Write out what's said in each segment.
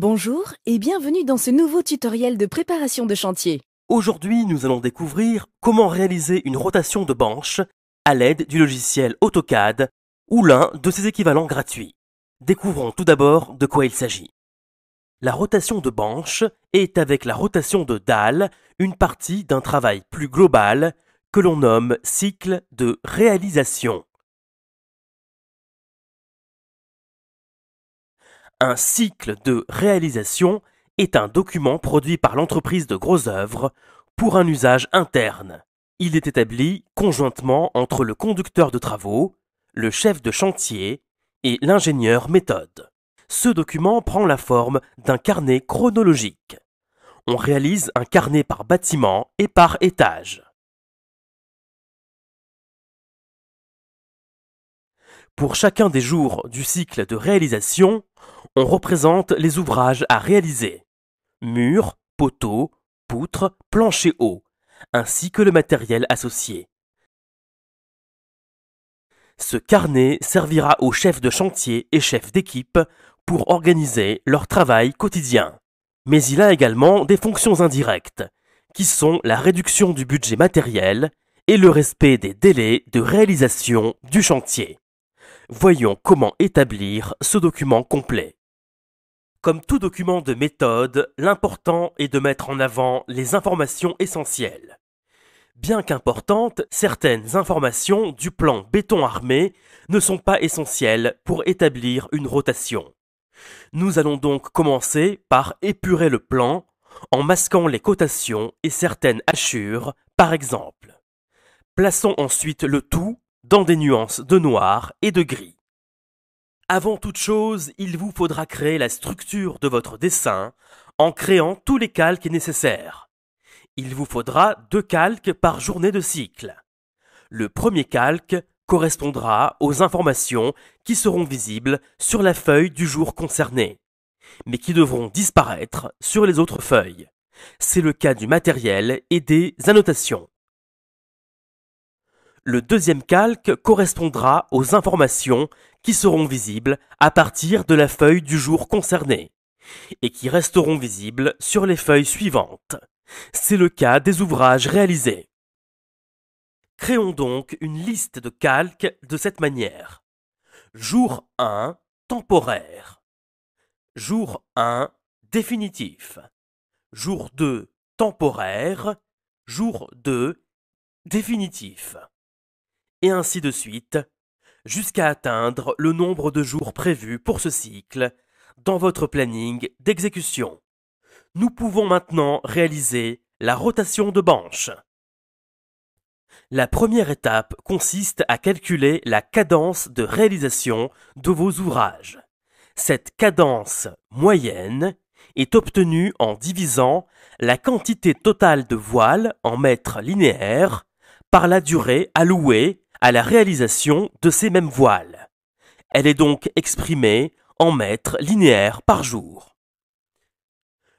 Bonjour et bienvenue dans ce nouveau tutoriel de préparation de chantier. Aujourd'hui, nous allons découvrir comment réaliser une rotation de banche à l'aide du logiciel AutoCAD ou l'un de ses équivalents gratuits. Découvrons tout d'abord de quoi il s'agit. La rotation de banche est avec la rotation de dalle une partie d'un travail plus global que l'on nomme cycle de réalisation. Un cycle de réalisation est un document produit par l'entreprise de gros œuvres pour un usage interne. Il est établi conjointement entre le conducteur de travaux, le chef de chantier et l'ingénieur méthode. Ce document prend la forme d'un carnet chronologique. On réalise un carnet par bâtiment et par étage. Pour chacun des jours du cycle de réalisation, on représente les ouvrages à réaliser. Murs, poteaux, poutres, planchers hauts, ainsi que le matériel associé. Ce carnet servira aux chefs de chantier et chefs d'équipe pour organiser leur travail quotidien. Mais il a également des fonctions indirectes, qui sont la réduction du budget matériel et le respect des délais de réalisation du chantier. Voyons comment établir ce document complet. Comme tout document de méthode, l'important est de mettre en avant les informations essentielles. Bien qu'importantes, certaines informations du plan béton armé ne sont pas essentielles pour établir une rotation. Nous allons donc commencer par épurer le plan en masquant les cotations et certaines hachures, par exemple. Plaçons ensuite le tout dans des nuances de noir et de gris. Avant toute chose, il vous faudra créer la structure de votre dessin en créant tous les calques nécessaires. Il vous faudra deux calques par journée de cycle. Le premier calque correspondra aux informations qui seront visibles sur la feuille du jour concerné, mais qui devront disparaître sur les autres feuilles. C'est le cas du matériel et des annotations. Le deuxième calque correspondra aux informations qui seront visibles à partir de la feuille du jour concerné et qui resteront visibles sur les feuilles suivantes. C'est le cas des ouvrages réalisés. Créons donc une liste de calques de cette manière. Jour 1, temporaire. Jour 1, définitif. Jour 2, temporaire. Jour 2, définitif et ainsi de suite, jusqu'à atteindre le nombre de jours prévus pour ce cycle dans votre planning d'exécution. Nous pouvons maintenant réaliser la rotation de banche. La première étape consiste à calculer la cadence de réalisation de vos ouvrages. Cette cadence moyenne est obtenue en divisant la quantité totale de voiles en mètres linéaires par la durée allouée à la réalisation de ces mêmes voiles. Elle est donc exprimée en mètres linéaires par jour.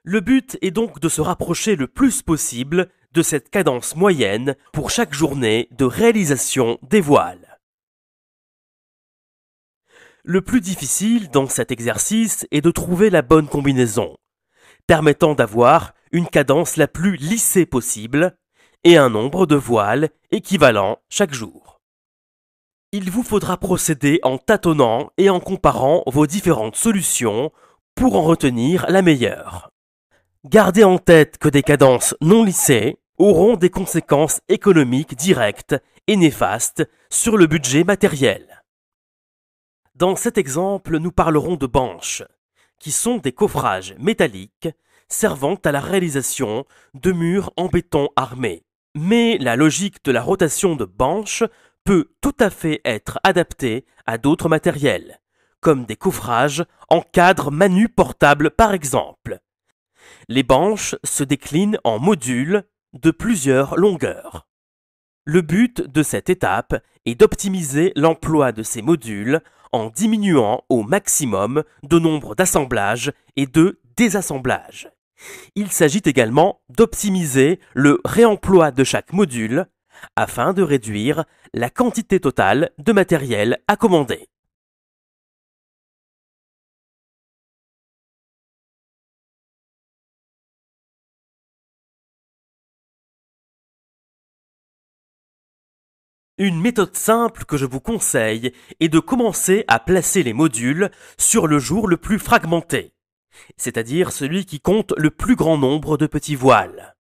Le but est donc de se rapprocher le plus possible de cette cadence moyenne pour chaque journée de réalisation des voiles. Le plus difficile dans cet exercice est de trouver la bonne combinaison, permettant d'avoir une cadence la plus lissée possible et un nombre de voiles équivalent chaque jour. Il vous faudra procéder en tâtonnant et en comparant vos différentes solutions pour en retenir la meilleure. Gardez en tête que des cadences non lissées auront des conséquences économiques directes et néfastes sur le budget matériel. Dans cet exemple, nous parlerons de banches, qui sont des coffrages métalliques servant à la réalisation de murs en béton armé. Mais la logique de la rotation de banches peut tout à fait être adapté à d'autres matériels, comme des coffrages en cadre manu portable par exemple. Les banches se déclinent en modules de plusieurs longueurs. Le but de cette étape est d'optimiser l'emploi de ces modules en diminuant au maximum de nombre d'assemblages et de désassemblages. Il s'agit également d'optimiser le réemploi de chaque module afin de réduire la quantité totale de matériel à commander. Une méthode simple que je vous conseille est de commencer à placer les modules sur le jour le plus fragmenté, c'est-à-dire celui qui compte le plus grand nombre de petits voiles.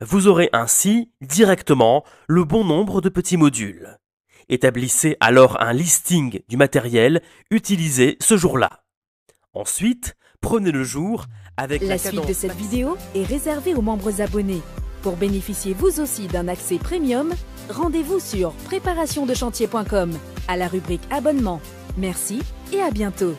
Vous aurez ainsi directement le bon nombre de petits modules. Établissez alors un listing du matériel utilisé ce jour-là. Ensuite, prenez le jour avec la, la suite de cette vidéo est réservée aux membres abonnés. Pour bénéficier vous aussi d'un accès premium, rendez-vous sur préparationdechantier.com à la rubrique abonnement. Merci et à bientôt.